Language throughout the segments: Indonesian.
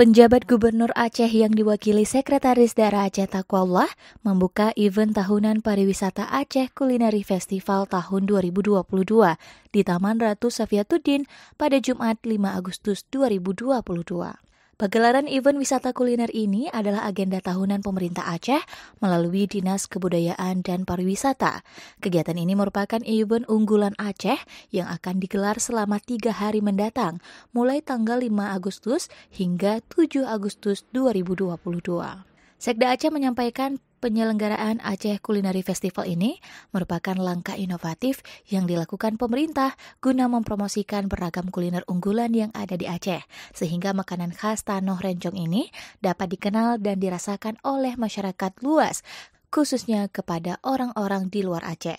Penjabat Gubernur Aceh yang diwakili Sekretaris Daerah Aceh Takwallah membuka event tahunan pariwisata Aceh Culinary Festival tahun 2022 di Taman Ratu Safiatuddin pada Jumat 5 Agustus 2022. Pagelaran event wisata kuliner ini adalah agenda tahunan pemerintah Aceh melalui Dinas Kebudayaan dan Pariwisata. Kegiatan ini merupakan event unggulan Aceh yang akan digelar selama tiga hari mendatang, mulai tanggal 5 Agustus hingga 7 Agustus 2022. Sekda Aceh menyampaikan penyelenggaraan Aceh Culinary Festival ini merupakan langkah inovatif yang dilakukan pemerintah guna mempromosikan beragam kuliner unggulan yang ada di Aceh, sehingga makanan khas Tanoh Rencong ini dapat dikenal dan dirasakan oleh masyarakat luas, khususnya kepada orang-orang di luar Aceh.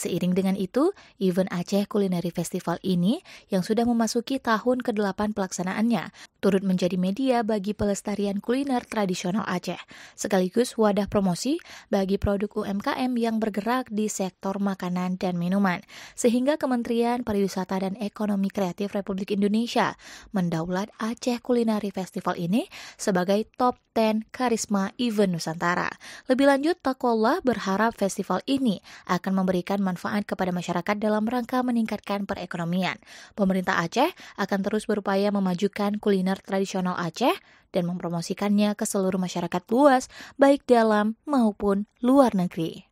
Seiring dengan itu, event Aceh Culinary Festival ini yang sudah memasuki tahun ke-8 pelaksanaannya turut menjadi media bagi pelestarian kuliner tradisional Aceh, sekaligus wadah promosi bagi produk UMKM yang bergerak di sektor makanan dan minuman, sehingga Kementerian Pariwisata dan Ekonomi Kreatif Republik Indonesia mendaulat Aceh Kulinary Festival ini sebagai top 10 karisma event Nusantara. Lebih lanjut, Takwallah berharap festival ini akan memberikan manfaat kepada masyarakat dalam rangka meningkatkan perekonomian. Pemerintah Aceh akan terus berupaya memajukan kuliner kuliner tradisional Aceh dan mempromosikannya ke seluruh masyarakat luas, baik dalam maupun luar negeri.